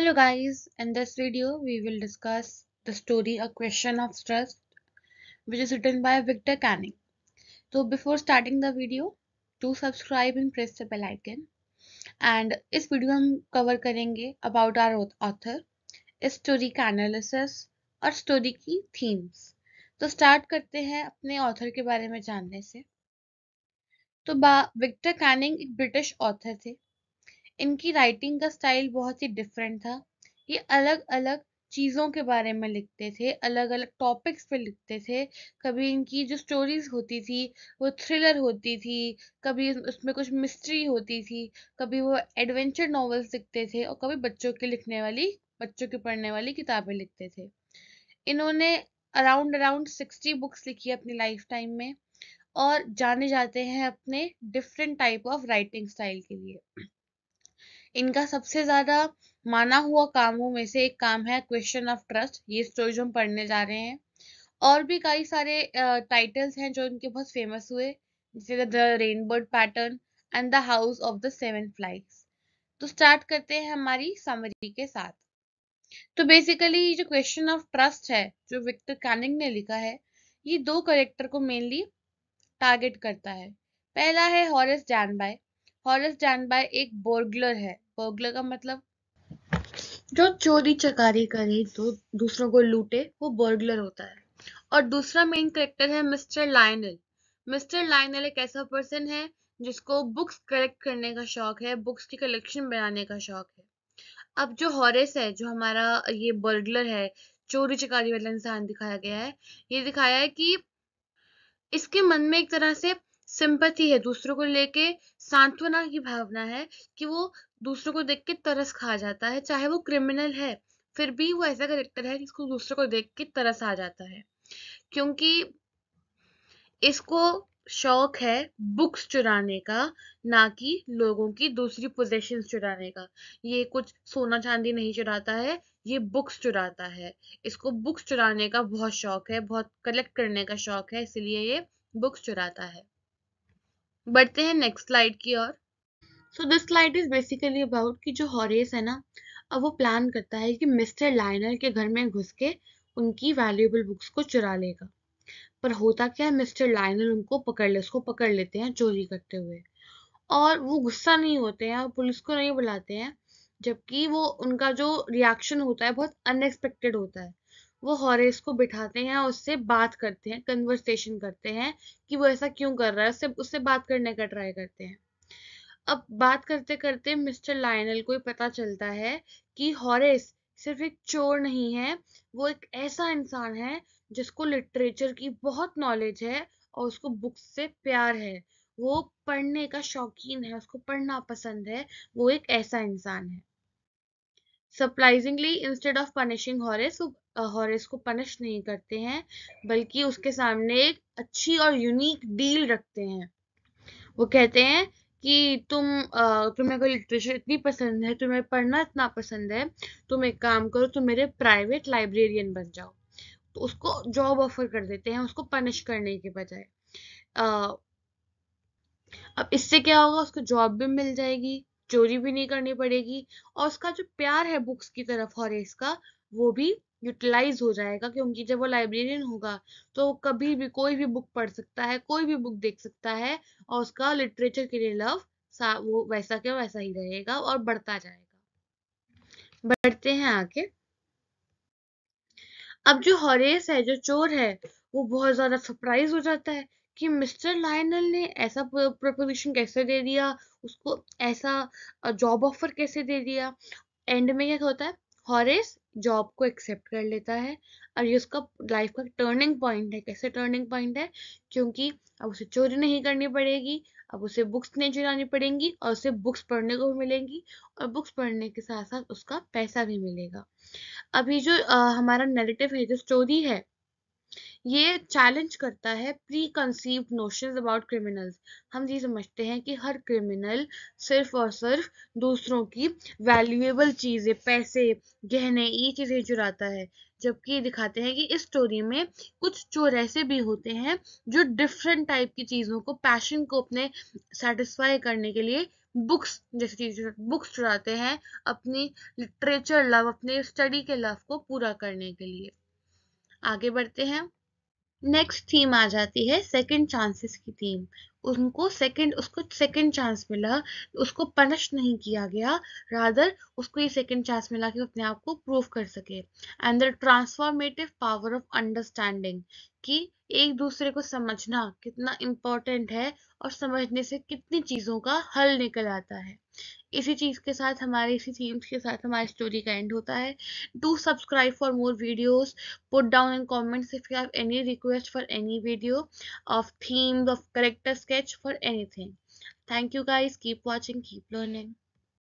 Hello guys, in this video we will discuss the story A Question of stress which is written by Victor Canning. So before starting the video, do subscribe and press the bell icon. And इस video हम cover करेंगे about our author इस story का analysis और story की themes तो start करते हैं अपने author के बारे में जानने से तो victor canning एक british author थे इनकी राइटिंग का स्टाइल बहुत ही डिफरेंट था ये अलग अलग चीज़ों के बारे में लिखते थे अलग अलग टॉपिक्स पे लिखते थे कभी इनकी जो स्टोरीज होती थी वो थ्रिलर होती थी कभी उसमें कुछ मिस्ट्री होती थी कभी वो एडवेंचर नॉवेल्स लिखते थे और कभी बच्चों के लिखने वाली बच्चों के पढ़ने वाली किताबें लिखते थे इन्होंने अराउंड अराउंड सिक्सटी बुक्स लिखी है अपनी लाइफ टाइम में और जाने जाते हैं अपने different type of writing style के लिए इनका सबसे ज़्यादा माना हुआ कामों में से एक काम है क्वेश्चन ऑफ ट्रस्ट ये स्टोरी जो हम पढ़ने जा रहे हैं और भी कई सारे टाइटल्स हैं जो इनके बहुत फेमस हुए जैसे the Rainbird Pattern and the House of the Seven Flies तो स्टार्ट करते हैं हमारी समरी के साथ तो बेसिकली ये जो क्वेश्चन ऑफ ट्रस्ट है जो विक्टर कैनिंग ने लिखा है ये दो करेक्टर को मेनली टारगेट करता है पहला है हॉरेस जैनबाई हॉरेस जैनबाई एक बोर्गलर है बर्गलर का मतलब जो चोरी चकारी करे तो दूसरों को लूटे वो बर्गलर होता है और दूसरा मेन करेक्टर है मिस्टर लाइनल मिस्टर लाइनल एक ऐसा पर्सन है जिसको बुक्स कलेक्ट करने का शौक है बुक्स की कलेक्शन बनाने का शौक है अब जो हॉरेस है जो हमारा ये बर्गलर है चोरी चकारी वाला इंसान दिखाया गया है ये दिखाया है कि इसके मन में एक तरह से सिंपति है दूसरों को लेके सांत्वना की भावना है कि वो दूसरों को देख के तरस खा जाता है चाहे वो क्रिमिनल है फिर भी वो ऐसा करेक्टर है जिसको दूसरों को देख के तरस आ जाता है क्योंकि इसको शौक है बुक्स चुराने का ना कि लोगों की दूसरी पोजेशन चुराने का ये कुछ सोना चांदी नहीं चुराता है ये बुक्स चुराता है इसको बुक्स चुराने का बहुत शौक है बहुत कलेक्ट करने का शौक है इसलिए ये बुक्स चुराता है बढ़ते हैं नेक्स्ट स्लाइड की ओर so this slide is basically about कि जो हॉरियस है ना अब वो प्लान करता है कि मिस्टर लाइनर के घर में घुस के उनकी वैल्यूएबल बुक्स को चुरा लेगा पर होता क्या है मिस्टर लाइनर उनको पकड़ ले उसको पकड़ लेते हैं चोरी करते हुए और वो गुस्सा नहीं होते हैं और पुलिस को नहीं बुलाते हैं जबकि वो उनका जो रिएक्शन होता है बहुत अनएक्सपेक्टेड होता है वो हॉरेस को बिठाते हैं और उससे बात करते हैं कन्वर्सेशन करते हैं कि वो ऐसा क्यों कर रहा है उससे उससे बात करने का ट्राई करते हैं अब बात करते करते मिस्टर लाइनल को पता चलता है कि हॉरेस सिर्फ एक चोर नहीं है वो एक ऐसा इंसान है जिसको लिटरेचर की बहुत नॉलेज है और उसको बुक्स से प्यार है वो पढ़ने का शौकीन है उसको पढ़ना पसंद है वो एक ऐसा इंसान है surprisingly instead of punishing Horace वो हॉरेस को पनिश नहीं करते हैं बल्कि उसके सामने एक अच्छी और यूनिक डील रखते हैं वो कहते हैं कि तुम तुम्हें कोई लिटरेचर इतनी पसंद है तुम्हें पढ़ना इतना पसंद है तुम एक काम करो तुम मेरे प्राइवेट लाइब्रेरियन बन जाओ तो उसको जॉब ऑफर कर देते हैं उसको पनिश करने के बजाय अब इससे क्या होगा उसको जॉब भी मिल जाएगी चोरी भी नहीं करनी पड़ेगी और उसका जो प्यार है बुक्स की तरफ हॉरेस का वो भी यूटिलाइज हो जाएगा क्योंकि जब वो लाइब्रेरियन होगा तो कभी भी कोई भी बुक पढ़ सकता है कोई भी बुक देख सकता है और उसका लिटरेचर के लिए लव वो वैसा के वैसा ही रहेगा और बढ़ता जाएगा बढ़ते हैं आगे अब जो हॉरेस है जो चोर है वो बहुत ज्यादा सरप्राइज हो जाता है कि मिस्टर लाइनल ने ऐसा प्रपोजिशन कैसे दे दिया उसको ऐसा जॉब ऑफर कैसे दे दिया एंड में क्या होता है हॉरेस जॉब को एक्सेप्ट कर लेता है और ये उसका लाइफ का टर्निंग पॉइंट है कैसे टर्निंग पॉइंट है क्योंकि अब उसे चोरी नहीं करनी पड़ेगी अब उसे बुक्स नहीं चुरानी पड़ेंगी और उसे बुक्स पढ़ने को मिलेंगी और बुक्स पढ़ने के साथ साथ उसका पैसा भी मिलेगा अभी जो आ, हमारा नेगेटिव है जो स्टोरी है ये चैलेंज करता है preconceive notion about criminals हम ये समझते हैं कि हर क्रिमिनल सिर्फ और सिर्फ दूसरों की वैल्यूएबल चीज़ें पैसे गहने ये चीज़ें चुराता है जबकि दिखाते हैं कि इस स्टोरी में कुछ चोर ऐसे भी होते हैं जो डिफरेंट टाइप की चीज़ों को पैशन को अपने सेटिस्फाई करने के लिए बुक्स जैसी बुक्स चुराते हैं अपनी लिटरेचर लव अपने स्टडी के लव को पूरा करने के लिए आगे बढ़ते हैं नेक्स्ट थीम आ जाती है सेकंड चांसेस की थीम उनको सेकंड उसको सेकंड चांस मिला उसको पनिश नहीं किया गया रादर उसको ये सेकंड चांस मिला कि अपने आप को प्रूव कर सके and the transformative power of understanding कि एक दूसरे को समझना कितना इम्पोर्टेंट है और समझने से कितनी चीज़ों का हल निकल आता है इसी चीज़ के साथ हमारे इसी थीम्स के साथ हमारी स्टोरी का एंड होता है do subscribe for more videos put down in comments if you have any request for any video of themes of character sketch for anything thank you guys keep watching keep learning